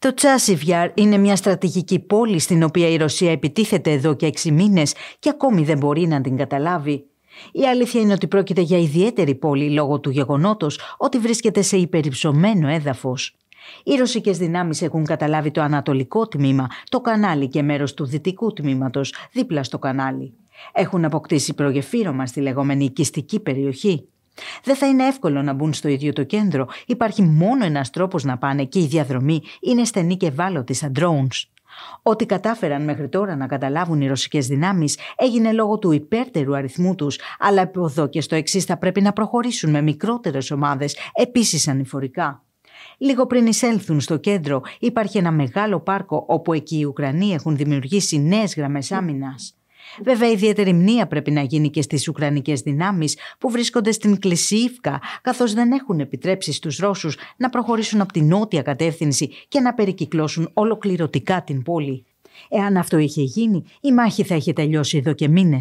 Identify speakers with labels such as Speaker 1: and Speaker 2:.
Speaker 1: Το Τσάσιβιάρ είναι μια στρατηγική πόλη στην οποία η Ρωσία επιτίθεται εδώ και έξι μήνες και ακόμη δεν μπορεί να την καταλάβει. Η αλήθεια είναι ότι πρόκειται για ιδιαίτερη πόλη λόγω του γεγονότος ότι βρίσκεται σε υπερυψωμένο έδαφος. Οι ρωσικές δυνάμεις έχουν καταλάβει το ανατολικό τμήμα, το κανάλι και μέρος του δυτικού τμήματος δίπλα στο κανάλι. Έχουν αποκτήσει προγεφύρωμα στη λεγόμενη οικιστική περιοχή. Δεν θα είναι εύκολο να μπουν στο ίδιο το κέντρο. Υπάρχει μόνο ένας τρόπος να πάνε και η διαδρομή είναι στενή και ευάλωτη σαν drones. Ό,τι κατάφεραν μέχρι τώρα να καταλάβουν οι ρωσικές δυνάμεις έγινε λόγω του υπέρτερου αριθμού τους, αλλά από εδώ και στο εξής θα πρέπει να προχωρήσουν με μικρότερες ομάδες επίσης. ανηφορικά. Λίγο πριν εισέλθουν στο κέντρο υπάρχει ένα μεγάλο πάρκο όπου εκεί οι Ουκρανοί έχουν δημιουργήσει νέες γραμμές άμυνας. Βέβαια, ιδιαίτερη μνήα πρέπει να γίνει και στις Ουκρανικές δυνάμεις που βρίσκονται στην Κλεισίφκα, καθώς δεν έχουν επιτρέψει στους Ρώσους να προχωρήσουν από την νότια κατεύθυνση και να περικυκλώσουν ολοκληρωτικά την πόλη. Εάν αυτό είχε γίνει, η μάχη θα είχε τελειώσει εδώ και μήνες.